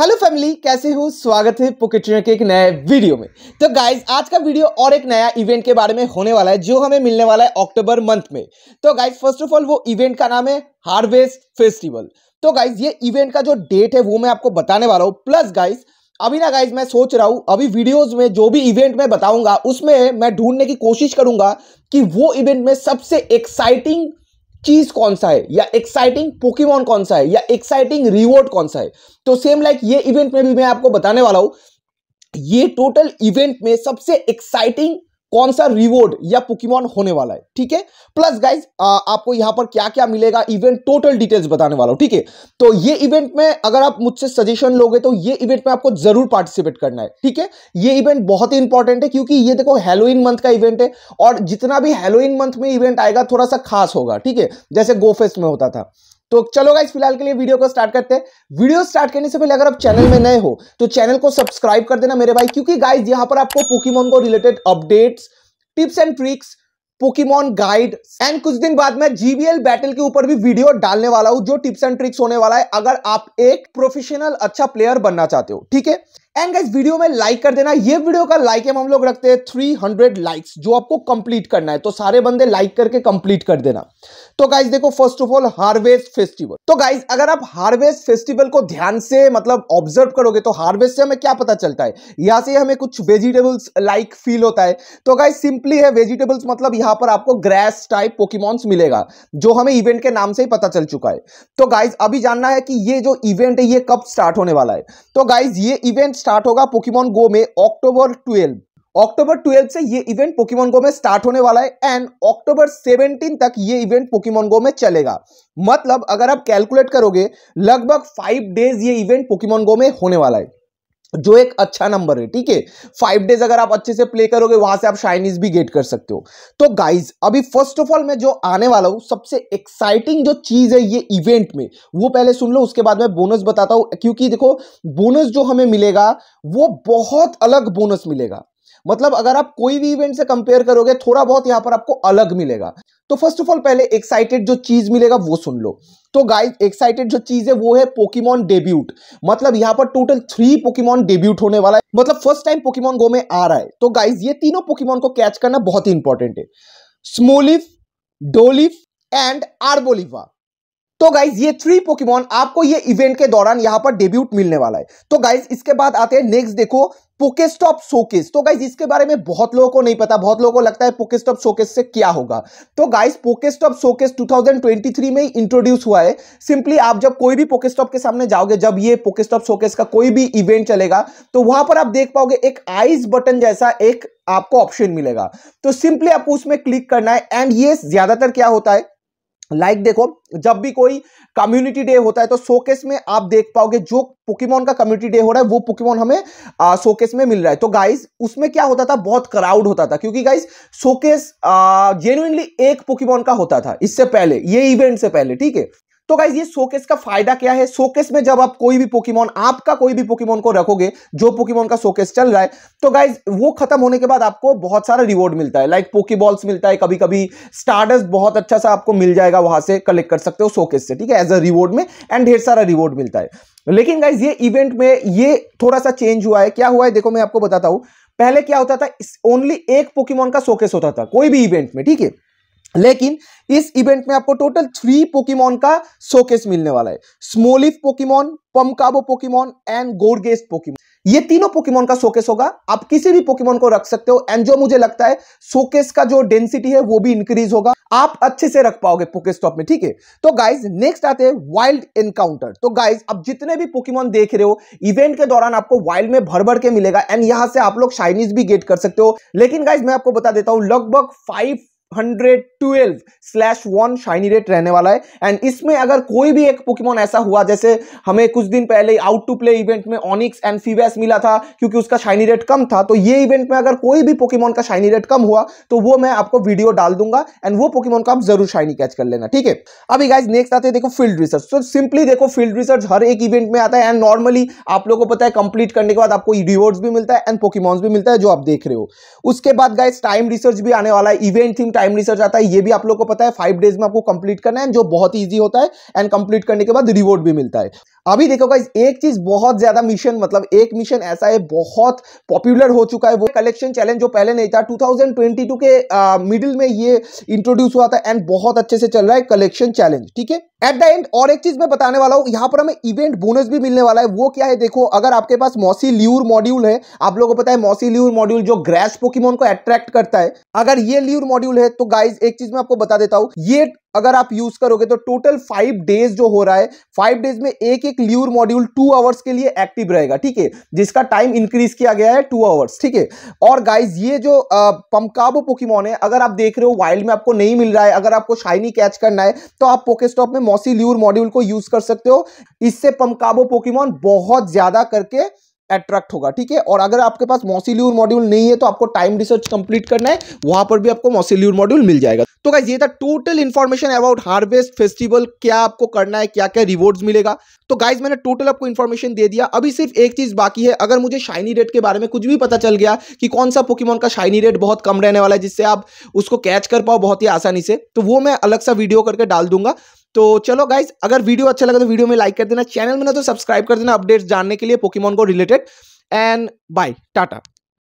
hello family कैसे हो स्वागत है पॉकेटनर के एक नए वीडियो में तो गाइज आज का वीडियो और एक नया इवेंट के बारे में होने वाला है जो हमें मिलने वाला है अक्टूबर मंथ में तो गाइज फर्स्ट ऑफ ऑल वो इवेंट का नाम है हार्वेस्ट फेस्टिवल तो गाइज ये इवेंट का जो डेट है वो मैं आपको बताने वाला हूँ प्लस गाइज अभी ना गाइज मैं सोच रहा हूँ अभी वीडियोज में जो भी इवेंट मैं बताऊंगा उसमें मैं ढूंढने की कोशिश करूंगा कि वो इवेंट में सबसे एक्साइटिंग चीज कौन सा है या एक्साइटिंग पोकेमॉन कौन सा है या एक्साइटिंग रिवॉर्ड कौन सा है तो सेम लाइक ये इवेंट में भी मैं आपको बताने वाला हूं ये टोटल इवेंट में सबसे एक्साइटिंग कौन सा रिवॉर्ड या पुकीमॉन होने वाला है ठीक है प्लस गाइज आपको यहां पर क्या क्या मिलेगा इवेंट टोटल डिटेल्स बताने वाला हूँ ठीक है तो ये इवेंट में अगर आप मुझसे सजेशन लोगे तो ये इवेंट में आपको जरूर पार्टिसिपेट करना है ठीक है ये इवेंट बहुत ही इंपॉर्टेंट है क्योंकि ये देखो हेलोइन मंथ का इवेंट है और जितना भी हेलोइन मंथ में इवेंट आएगा थोड़ा सा खास होगा ठीक है जैसे गोफेस्ट में होता था तो चलो इस फिलहाल के लिए वीडियो को स्टार्ट करते हैं वीडियो स्टार्ट करने से पहले अगर आप चैनल में नए हो तो चैनल को सब्सक्राइब कर देना मेरे भाई क्योंकि गाइज यहां पर आपको पोकीमोन को related updates tips and tricks Pokemon guide and कुछ दिन बाद मैं जीबीएल बैटल के ऊपर भी वीडियो डालने वाला हूं जो टिप्स एंड ट्रिक्स होने वाला है अगर आप एक प्रोफेशनल अच्छा प्लेयर बनना चाहते हो ठीक है एंड गाइज वीडियो में लाइक कर देना ये वीडियो का लाइक हम लोग रखते हैं थ्री हंड्रेड लाइक्स जो आपको कंप्लीट करना है तो सारे बंदे लाइक करके कंप्लीट कर देना तो गाइज देखो first of all harvest festival तो गाइज अगर आप हार्वेस्ट फेस्टिवल को ध्यान से मतलब ऑब्जर्व करोगे तो हार्वेस्ट से हमें क्या पता चलता है यहां से हमें कुछ वेजिटेबल्स लाइक फील होता है तो गाइज सिंपली है वेजिटेबल्स मतलब यहां पर आपको ग्रास टाइप पोकीमॉन्स मिलेगा जो हमें इवेंट के नाम से ही पता चल चुका है तो गाइज अभी जानना है कि ये जो इवेंट है ये कब स्टार्ट होने वाला है तो गाइज ये इवेंट स्टार्ट होगा पोकीमोन गो में अक्टूबर ट्वेल्व अक्टूबर 12 से ये इवेंट पोकीमोन गो में स्टार्ट होने वाला है एंड अक्टूबर 17 तक ये इवेंट पोकीमोन गो में चलेगा मतलब अगर आप कैलकुलेट करोगे लगभग फाइव डेज ये इवेंट पोकीमोन गो में होने वाला है जो एक अच्छा नंबर है ठीक है फाइव डेज अगर आप अच्छे से प्ले करोगे वहां से आप शाइनीज भी गेट कर सकते हो तो गाइज अभी फर्स्ट ऑफ ऑल मैं जो आने वाला हूं सबसे एक्साइटिंग जो चीज है ये इवेंट में वो पहले सुन लो उसके बाद मैं बोनस बताता हूं क्योंकि देखो बोनस जो हमें मिलेगा वो बहुत अलग बोनस मिलेगा मतलब अगर आप कोई भी इवेंट से कंपेयर करोगे थोड़ा बहुत यहां पर आपको अलग मिलेगा तो फर्स्ट ऑफ ऑल पहले एक्साइटेड जो चीज मिलेगा वो सुन लो तो गाइस एक्साइटेड जो चीज है वो है पोकीमॉन डेब्यूट मतलब यहां पर टोटल थ्री पोकीमॉन डेब्यूट होने वाला है मतलब फर्स्ट टाइम पोकीमॉन गो में आ रहा है तो गाइज ये तीनों पोकीमॉन को कैच करना बहुत ही इंपॉर्टेंट है स्मोलिफ डोलिफ एंड आर्बोलिफा तो गाइज ये थ्री पोकेमॉन आपको ये इवेंट के दौरान यहां पर डेब्यूट मिलने वाला है तो गाइज इसके बाद आते हैं नेक्स्ट देखो पोकेस्टॉप शोकेस तो गाइज इसके बारे में बहुत लोगों को नहीं पता बहुत लोगों को लगता है पोकेस्टॉप शोकेस से क्या होगा तो गाइज पोकेस्टॉप शोकेस 2023 में इंट्रोड्यूस हुआ है सिंपली आप जब कोई भी पोकेस्टॉप के सामने जाओगे जब ये पोकेस्टॉप शोकेस का कोई भी इवेंट चलेगा तो वहां पर आप देख पाओगे एक आइस बटन जैसा एक आपको ऑप्शन मिलेगा तो सिंपली आपको उसमें क्लिक करना है एंड ये ज्यादातर क्या होता है लाइक like देखो जब भी कोई कम्युनिटी डे होता है तो शोकेस में आप देख पाओगे जो पुकीमोन का कम्युनिटी डे हो रहा है वो पुकीमोन हमें आ, शोकेस में मिल रहा है तो गाइस उसमें क्या होता था बहुत क्राउड होता था क्योंकि गाइस शोकेस जेन्युइनली एक पुकीमोन का होता था इससे पहले ये इवेंट से पहले ठीक है तो गाइज ये शोकेस का फायदा क्या है शोकेस में जब आप कोई भी पोकीमोन आपका कोई भी पोकीमोन को रखोगे जो पोकीमोन का शोकेस चल रहा है तो गाइज वो खत्म होने के बाद आपको बहुत सारा रिवॉर्ड मिलता है लाइक पोकी बॉल्स मिलता है कभी कभी स्टार्डस बहुत अच्छा सा आपको मिल जाएगा वहां से कलेक्ट कर सकते हो शोकेस से ठीक है एज अ रिवॉर्ड में एंड ढेर सारा रिवॉर्ड मिलता है लेकिन गाइज ये इवेंट में ये थोड़ा सा चेंज हुआ है क्या हुआ है देखो मैं आपको बताता हूं पहले क्या होता था ओनली एक पोकीमोन का शोकेस होता था कोई भी इवेंट में ठीक है लेकिन इस इवेंट में आपको टोटल थ्री पोकीमोन का शोकेस मिलने वाला है Smoliv Pokemon Pumpkaboo Pokemon and Gourgeist Pokemon ये तीनों पोकीमोन का शोकेस होगा आप किसी भी पोकीमोन को रख सकते हो एंड जो मुझे लगता है शोकेस का जो डेंसिटी है वो भी इंक्रीज होगा आप अच्छे से रख पाओगे पोके स्टॉप में ठीक है तो गाइज नेक्स्ट आते हैं वाइल्ड एनकाउंटर तो गाइज आप जितने भी पोकीमोन देख रहे हो इवेंट के दौरान आपको वाइल्ड में भर भर के मिलेगा एंड यहां से आप लोग शाइनीज भी गेट कर सकते हो लेकिन गाइज मैं आपको बता देता हूं लगभग five hundred twelve slash one shiny rate रहने वाला है एंड इसमें अगर कोई भी एक पोकेमोन ऐसा हुआ जैसे हमें कुछ दिन पहले आउट टू प्ले इवेंट में ऑनिक्स एंड फीबैस मिला था क्योंकि उसका शाइनी रेट कम था तो ये इवेंट में अगर कोई भी पोकेमोन का शाइनी रेट कम हुआ तो वो मैं आपको वीडियो डाल दूंगा एंड वो पोकेमोन का आप जरूर शाइनी कैच कर लेना ठीक है अभी गाइज नेक्स्ट आते हैं देखो फील्ड रिसर्च तो सिंपली देखो फील्ड रिसर्च हर एक इवेंट में आता है एंड नॉर्मली आप लोगों को पता है कंप्लीट करने के बाद आपको रिवॉर्ड्स भी मिलता है एंड पोकेमोन्स भी मिलता है जो आप देख रहे हो उसके बाद गाइज टाइम रिसर्च भी आने वाला है इवेंट थीम टाइम रिसर्च आता है ये भी आप लोग को पता है फाइव डेज में आपको कंप्लीट करना है जो बहुत ईजी होता है एंड कंप्लीट करने के बाद रिवॉर्ड भी मिलता है अभी देखो गाइज एक चीज बहुत ज्यादा मिशन मतलब एक मिशन ऐसा है बहुत पॉपुलर हो चुका है वो कलेक्शन चैलेंज जो पहले नहीं था 2022 के मिडिल में ये इंट्रोड्यूस हुआ था एंड बहुत अच्छे से चल रहा है कलेक्शन चैलेंज ठीक है एट द एंड और एक चीज मैं बताने वाला हूँ यहाँ पर हमें इवेंट बोनस भी मिलने वाला है वो क्या है देखो अगर आपके पास मौसी ल्यूर मॉड्यूल है आप लोगों को पता है मौसी ल्यूर मॉड्यूल जो ग्रैस पोकीमोन को अट्रैक्ट करता है अगर ये ल्यूर मॉड्यूल है तो गाइज एक चीज मैं आपको बता देता हूँ ये अगर आप यूज करोगे तो टोटल फाइव डेज जो हो रहा है फाइव डेज में एक एक ल्यूर मॉड्यूल टू आवर्स के लिए एक्टिव रहेगा ठीक है जिसका टाइम इंक्रीज किया गया है टू आवर्स ठीक है और गाइज ये जो पंकाबो पोकीमोन है अगर आप देख रहे हो वाइल्ड में आपको नहीं मिल रहा है अगर आपको शाइनी कैच करना है तो आप पोकेस्टॉप में मौसी ल्यूर मॉड्यूल को यूज कर सकते हो इससे पंकाबो पोकीमोन बहुत ज्यादा करके अट्रैक्ट होगा ठीक है और अगर आपके पास मॉसिल्यूर मॉड्यूल नहीं है तो आपको टाइम रिसर्च कंप्लीट करना है वहां पर भी आपको मॉसिल्यूर मॉड्यूल मिल जाएगा तो गाइज ये था total information about harvest festival क्या आपको करना है क्या क्या रिवॉर्ड्स मिलेगा तो गाइज मैंने टोटल आपको इन्फॉर्मेशन दे दिया अभी सिर्फ एक चीज बाकी है अगर मुझे शाइनी रेट के बारे में कुछ भी पता चल गया कि कौन सा पोकीमोन का शाइनी रेट बहुत कम रहने वाला है जिससे आप उसको कैच कर पाओ बहुत ही आसानी से तो वो मैं अलग सा वीडियो करके डाल दूंगा तो चलो गाइज अगर वीडियो अच्छा लगा तो वीडियो में लाइक कर देना चैनल में ना तो सब्सक्राइब कर देना अपडेट्स जानने के लिए पोकेमोन को रिलेटेड एंड बाय टाटा